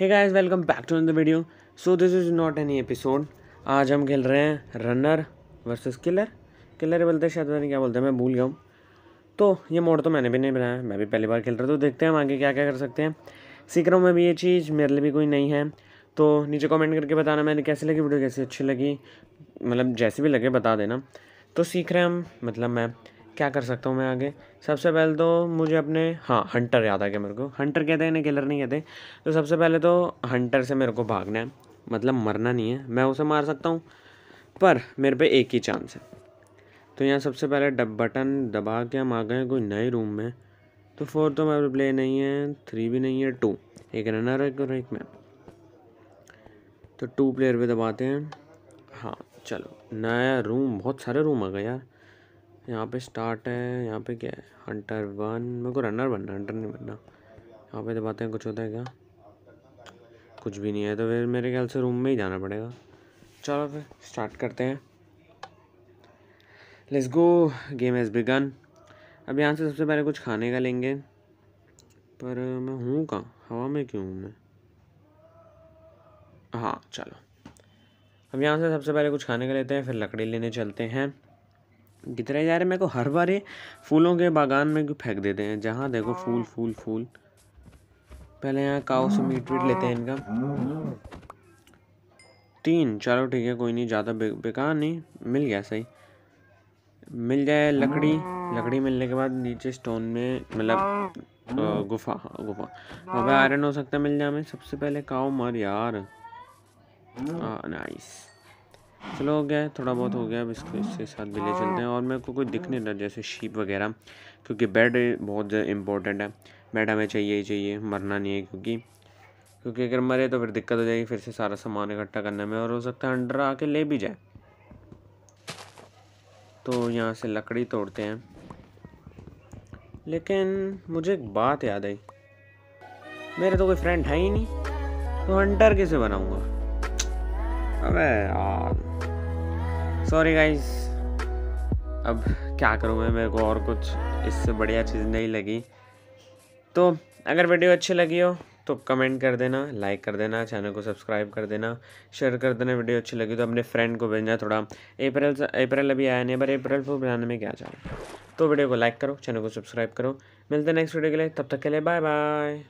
hey guys welcome back to the video so this is not any episode आज हम खेल रहे हैं रनर वर्सेस किलर किलर बोलते हैं शायद नहीं क्या बोलते हैं मैं भूल गया हूँ तो ये मोड तो मैंने भी नहीं बनाया मैं भी पहली बार खेल रहा तो देखते हैं हम आगे क्या क्या कर सकते हैं सीख रहा हूँ मैं भी ये चीज़ मेरे लिए भी कोई नहीं है तो नीचे कॉमेंट करके बताना मैंने कैसी लगी वीडियो कैसी अच्छी लगी मतलब जैसी भी लगे बता देना तो सीख रहे हैं हम मतलब मैं क्या कर सकता हूँ मैं आगे सबसे पहले तो मुझे अपने हाँ हंटर याद आ गया मेरे को हंटर कहते हैं ना किलर नहीं कहते तो सबसे पहले तो हंटर से मेरे को भागना है मतलब मरना नहीं है मैं उसे मार सकता हूँ पर मेरे पे एक ही चांस है तो यहाँ सबसे पहले डब बटन दबा के हम आ गए कोई नए रूम में तो फोर तो मेरे प्ले नहीं है थ्री भी नहीं है टू एक रनर एक और एक मैप तो टू प्लेयर पे दबाते हैं हाँ चलो नया रूम बहुत सारे रूम आ गए यार यहाँ पे स्टार्ट है यहाँ पे क्या है हंटर वन मेरे को रनर बनना हंटर नहीं बनना यहाँ पे दबाते हैं कुछ होता है क्या कुछ भी नहीं है तो फिर मेरे ख्याल से रूम में ही जाना पड़ेगा चलो फिर स्टार्ट करते हैं let's go game has begun अब यहाँ से सबसे पहले कुछ खाने का लेंगे पर मैं हूँ कहाँ हवा में क्यों हूँ मैं हाँ चलो अब यहाँ से सबसे पहले कुछ खाने का लेते हैं फिर लकड़ी लेने चलते हैं कितने जा रहे मेरे को हर बार ये फूलों के बागान में फेंक देते हैं जहाँ देखो फूल फूल फूल पहले यहाँ काओ से मीट वीट लेते हैं इनका तीन चलो ठीक है कोई नहीं ज़्यादा बे, बेकार नहीं मिल गया सही मिल जाए लकड़ी लकड़ी मिलने के बाद नीचे स्टोन में मतलब गुफा हाँ गुफा हमें आयरन हो सकता है मिल जाए हमें सबसे पहले काओ मर यार आ, हाँ, नाइस चलो हो गया है थोड़ा बहुत हो गया अब इसको इसके साथ भी ले चलते हैं और मेरे को कोई दिखने नहीं जैसे शीप वगैरह क्योंकि बेड बहुत इंपॉर्टेंट है बेड हमें चाहिए ही चाहिए मरना नहीं है क्योंकि क्योंकि अगर मरे तो फिर दिक्कत हो जाएगी फिर से सारा सामान इकट्ठा करने में और हो सकता है अंडर आके ले भी जाए तो यहाँ से लकड़ी तोड़ते हैं लेकिन मुझे एक बात याद आई मेरे तो कोई फ्रेंड है ही नहीं तो हंटर कैसे बनाऊंगा अबे यार सॉरी गाइस अब क्या करूँ मैं मेरे को और कुछ इससे बढ़िया चीज़ नहीं लगी तो अगर वीडियो अच्छी लगी हो तो कमेंट कर देना लाइक कर देना चैनल को सब्सक्राइब कर देना शेयर कर देना वीडियो अच्छी लगी तो अपने फ्रेंड को भेजना थोड़ा अप्रैल अप्रैल अभी आया नहीं पर अप्रैल फूल बनाने में क्या चाहिए तो वीडियो को लाइक करो चैनल को सब्सक्राइब करो मिलते हैं नेक्स्ट वीडियो के लिए तब तक के लिए बाय बाय